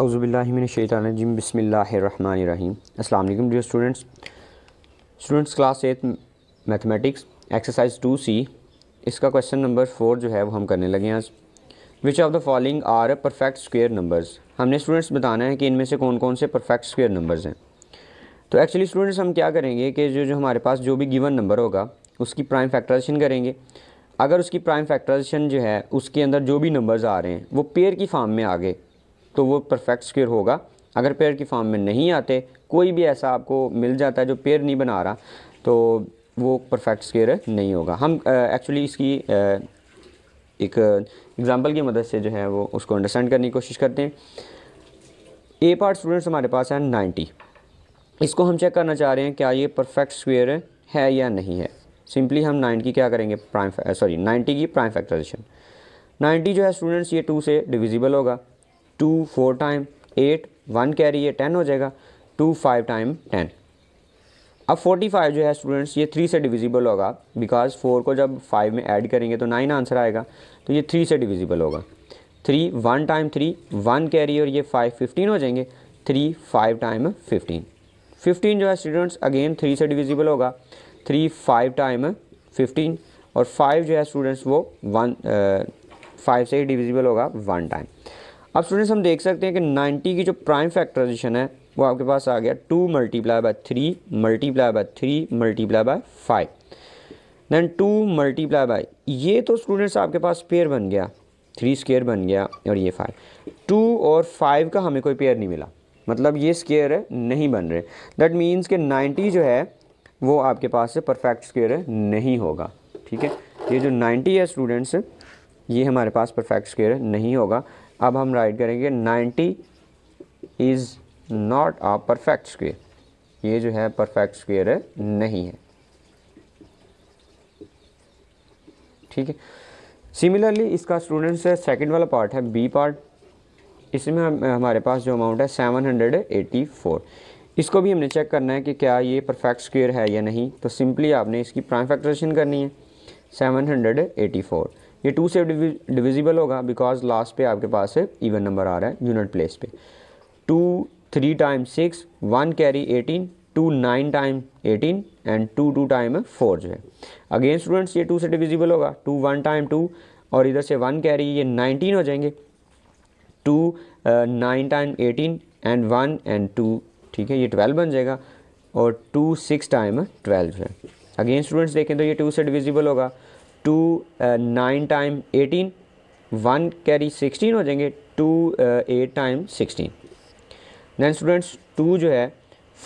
अउज़बिल्लिमिनशैतरजीम बसमीम अल्लाम dear students students class eight mathematics exercise two C इसका क्वेश्चन नंबर फोर जो है वो हम करने लगे हैं आज which of the following are perfect square numbers हमने स्टूडेंट्स बताना है कि इनमें से कौन कौन से परफेक्ट स्क्वेयर नंबर्स हैं तो एक्चुअली स्टूडेंट्स हम क्या करेंगे कि जो जो हमारे पास जो भी गिवन नंबर होगा उसकी प्राइम फैक्ट्राइजेशन करेंगे अगर उसकी प्राइम फैक्ट्राइजेशन जो है उसके अंदर जो भी नंबर्स आ रहे हैं वो पेयर की फार्म में आ गए तो वो परफेक्ट स्क्वेयर होगा अगर पेयर की फॉर्म में नहीं आते कोई भी ऐसा आपको मिल जाता है जो पेयर नहीं बना रहा तो वो परफेक्ट स्क्वेयर नहीं होगा हम एक्चुअली इसकी आ, एक एग्ज़ाम्पल की मदद से जो है वो उसको अंडरस्टैंड करने की कोशिश करते हैं ए पार्ट स्टूडेंट्स हमारे पास हैं नाइन्टी इसको हम चेक करना चाह रहे हैं क्या ये परफेक्ट स्क्वेयर है या नहीं है सिंपली हम नाइन की क्या करेंगे प्राइम सॉरी नाइन्टी की प्राइम फैक्टराइजेशन नाइन्टी जो है स्टूडेंट्स ये टू से डिविजिबल होगा two four time eight one carry है टेन हो जाएगा टू फाइव टाइम टेन अब फोर्टी फाइव जो है स्टूडेंट्स ये थ्री से डिविजिबल होगा बिकॉज फोर को जब फाइव में ऐड करेंगे तो नाइन आंसर आएगा तो ये थ्री से डिविजिबल होगा three one time three one carry और ये फाइव फिफ्टीन हो जाएंगे three five time fifteen fifteen जो है स्टूडेंट्स अगेन थ्री से डिविजिबल होगा थ्री फाइव टाइम फिफ्टीन और फाइव जो है स्टूडेंट्स वो वन फाइव uh, से ही डिविजिबल होगा वन टाइम अब स्टूडेंट्स हम देख सकते हैं कि 90 की जो प्राइम फैक्टराइजेशन है वो आपके पास आ गया two multiply by three multiply by three multiply by five then two multiply by ये तो स्टूडेंट्स आपके पास पेयर बन गया थ्री स्केयर बन गया और ये फाइव टू और फाइव का हमें कोई पेयर नहीं मिला मतलब ये स्केयर नहीं बन रहे दैट मीन्स के नाइन्टी जो है वो आपके पास से परफेक्ट स्केयर नहीं होगा ठीक है ये जो नाइन्टी है स्टूडेंट्स ये हमारे पास परफेक्ट स्केयर नहीं होगा अब हम राइट करेंगे 90 is not a perfect square ये जो है परफेक्ट स्क्वेयर है नहीं है ठीक है सिमिलरली इसका स्टूडेंट्स है सेकेंड वाला पार्ट है बी पार्ट इसमें हम हमारे पास जो अमाउंट है सेवन हंड्रेड एटी फोर इसको भी हमने चेक करना है कि क्या ये परफेक्ट स्क्वेयर है या नहीं तो सिंपली आपने इसकी प्राइम फैक्ट्रेशन करनी है सेवन हंड्रेड एटी फोर ये टू से डिविजिबल होगा बिकॉज लास्ट पे आपके पास है इवन नंबर आ रहा है यूनिट प्लेस पे two three time six one carry eighteen two nine time eighteen and two two time four जो है अगेन स्टूडेंट्स ये टू से डिविजिबल होगा टू वन टाइम टू और इधर से वन कैरी ये नाइनटीन हो जाएंगे two nine time eighteen and one and two ठीक है ये ट्वेल्व बन जाएगा और टू सिक्स टाइम ट्वेल्व है अगेन स्टूडेंट्स देखें तो ये टू से डिविजिबल होगा two nine time eighteen one carry sixteen हो जाएंगे two eight time sixteen then students two जो है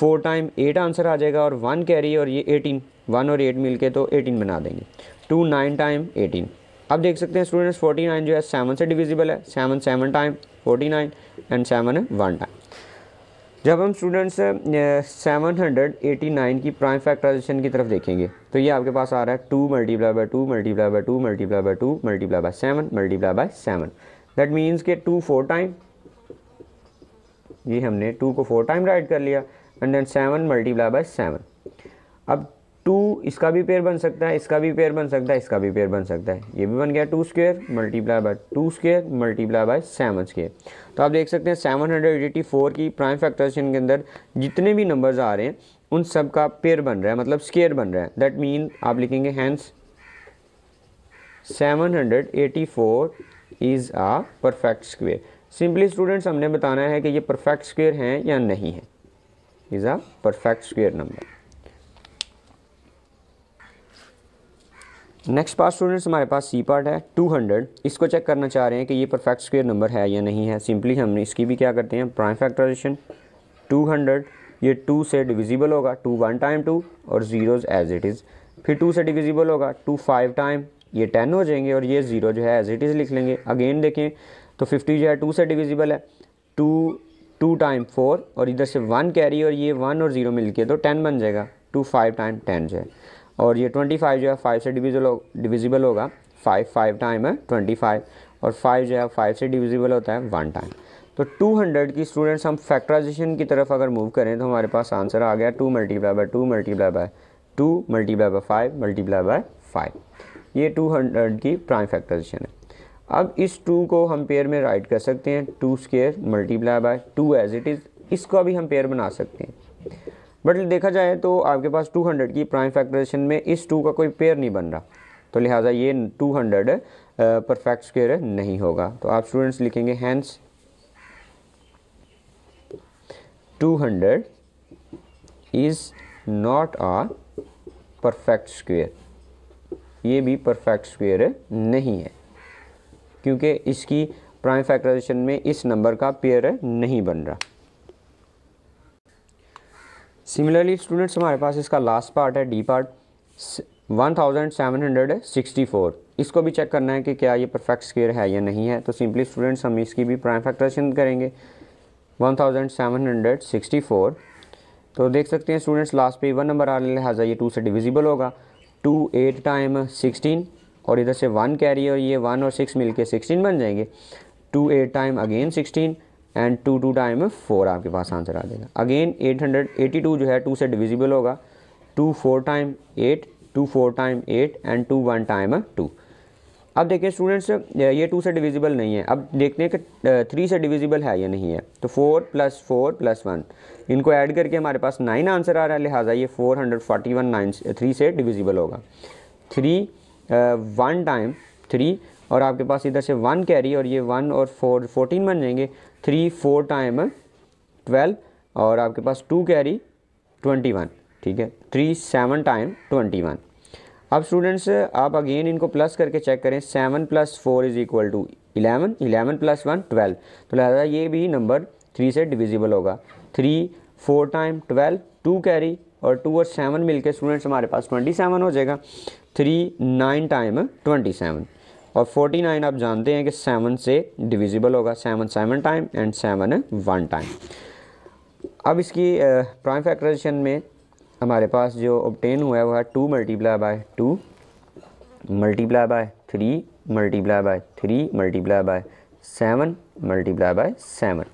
फोर टाइम एट आंसर आ जाएगा और वन कैरी और ये एटीन वन और एट मिलके तो एटीन बना देंगे टू नाइन टाइम एटीन अब देख सकते हैं स्टूडेंट्स फोर्टी नाइन जो है सेवन से डिविजिबल है seven seven time forty nine and seven one time जब हम students seven hundred eighty nine की प्राइम फैक्टराइजेशन की तरफ देखेंगे तो ये आपके पास आ रहा है two multiply by two multiply by two multiply by two multiply by seven multiply by seven that means के टू फोर टाइम ये हमने टू को फोर टाइम राइट कर लिया and then seven multiply by seven अब two इसका भी pair बन सकता है इसका भी पेयर बन सकता है इसका भी पेयर बन सकता है ये भी बन गया two square multiply by two square multiply by seven square तो आप देख सकते हैं सेवन हंड्रेड एटी फोर की प्राइम फैक्टर्स के अंदर जितने भी नंबर्स आ रहे हैं उन सब का पेयर बन रहा है मतलब स्केयर बन रहा है दैट मीन आप लिखेंगे hence seven hundred eighty four is a perfect square simply students हमने बताना है कि ये परफेक्ट स्क्वेयर हैं या नहीं है is a perfect square number next पास स्टूडेंट्स हमारे पास सी पार्ट है 200 इसको चेक करना चाह रहे हैं कि ये परफेक्ट स्क्वेयर नंबर है या नहीं है सिंपली हम इसकी भी क्या करते हैं प्राइम फैक्टराइजेशन 200 ये 2 से डिविजिबल होगा 2 वन टाइम 2 और ज़ीरोज़ एज इट इज़ फिर 2 से डिविजिबल होगा 2 फाइव टाइम ये 10 हो जाएंगे और ये ज़ीरो जो है एज इट इज़ लिख लेंगे अगेन देखें तो फिफ्टी जो है टू से डिविजिबल है टू टू टाइम फोर और इधर से वन कैरी और ये वन और ज़ीरो मिल के तो टेन बन जाएगा टू फाइव टाइम टेन जो है और ये ट्वेंटी फाइव जो है फाइव से डिविजल हो डिविजिबल होगा फाइव फाइव टाइम है ट्वेंटी फाइव और फाइव जो है फाइव से डिविजिबल होता है वन टाइम तो टू हंड्रेड की स्टूडेंट्स हम फैक्टराइजेशन की तरफ अगर मूव करें तो हमारे पास आंसर आ गया two multiply by two multiply by two multiply by five multiply by five ये टू हंड्रेड की प्राइम फैक्टराइजेशन है अब इस टू को हम पेयर में राइट कर सकते हैं two square multiply by two as it is इसको भी हम पेयर बना सकते हैं बट देखा जाए तो आपके पास 200 की प्राइम फैक्टराइजेशन में इस टू का कोई पेयर नहीं बन रहा तो लिहाजा ये 200 परफेक्ट स्क्वेयर नहीं होगा तो आप स्टूडेंट्स लिखेंगे hence 200 is not a perfect square ये भी परफेक्ट स्क्वेयर नहीं है क्योंकि इसकी प्राइम फैक्टराइजेशन में इस नंबर का पेयर नहीं बन रहा सिमिलरली स्टूडेंट्स हमारे पास इसका लास्ट पार्ट है डी पार्ट 1764 इसको भी चेक करना है कि क्या ये परफेक्ट स्केयर है या नहीं है तो सिंपली स्टूडेंट्स हम इसकी भी प्राइम फैक्टराइजेशन करेंगे 1764 तो देख सकते हैं स्टूडेंट्स लास्ट पे वन नंबर आ रहा है लिहाजा ये टू से डिविजिबल होगा टू एट टाइम सिक्सटीन और इधर से वन कैरी और ये वन और सिक्स मिलके सिक्सटीन बन जाएंगे two eight time again sixteen and two two time में फोर आपके पास आंसर आ जाएगा again eight hundred eighty two जो है टू से डिविजिबल होगा two four time eight two four time eight and two one time two अब देखिए स्टूडेंट्स ये टू से डिविजिबल नहीं है अब देखते हैं कि थ्री से डिविजिबल है या नहीं है तो four plus four plus one इनको ऐड करके हमारे पास नाइन आंसर आ रहा है लिहाजा ये four hundred forty one nine three से डिविजिबल होगा थ्री वन टाइम थ्री और आपके पास इधर से वन कैरी और ये वन और फोर फोर्टीन बन जाएंगे थ्री फोर टाइम ट्वेल्व और आपके पास टू कैरी ट्वेंटी वन ठीक है three seven time twenty one अब स्टूडेंट्स आप अगेन इनको प्लस करके चेक करें seven plus four is equal to eleven eleven plus one twelve तो लिहाजा ये भी नंबर थ्री से डिविजिबल होगा three four time twelve two carry और टू और सेवन मिलके स्टूडेंट्स हमारे पास ट्वेंटी सेवन हो जाएगा three nine time twenty seven और फोर्टी नाइन आप जानते हैं कि सेवन से डिविजिबल होगा seven seven time and seven one time अब इसकी प्राइम फैक्टराइजेशन में हमारे पास जो ऑप्टेन हुआ है वह two multiply by two multiply by three multiply by three multiply by seven multiply by seven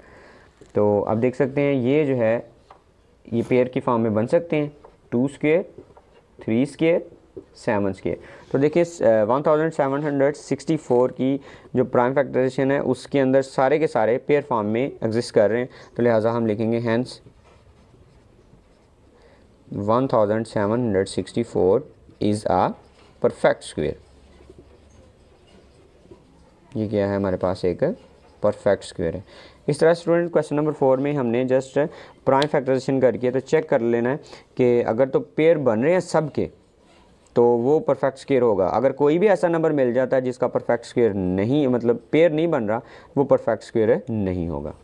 तो आप देख सकते हैं ये जो है ये पेयर की फॉर्म में बन सकते हैं two square three square sevens की तो देखिए one thousand seven hundred sixty four की जो प्राइम फैक्टराइजेशन है उसके अंदर सारे के सारे पेयर फॉर्म में एग्जिस्ट कर रहे हैं तो लिहाजा हम लिखेंगे hence one thousand seven hundred sixty four is a perfect square ये क्या है हमारे पास एक परफेक्ट स्क्वेयर है इस तरह स्टूडेंट क्वेश्चन नंबर फोर में हमने जस्ट प्राइम फैक्टराइजेशन करके तो चेक कर लेना है कि अगर तो पेयर बन रहे हैं सब के तो वो परफेक्ट स्केयर होगा अगर कोई भी ऐसा नंबर मिल जाता है जिसका परफेक्ट स्केयर नहीं मतलब पेयर नहीं बन रहा वो परफेक्ट स्केयर नहीं होगा